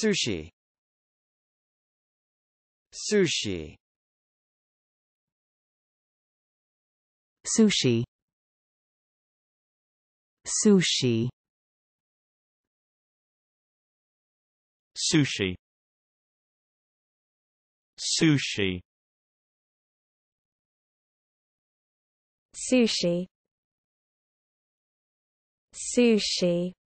Sushi Sushi Sushi Sushi Sushi Sushi Sushi Sushi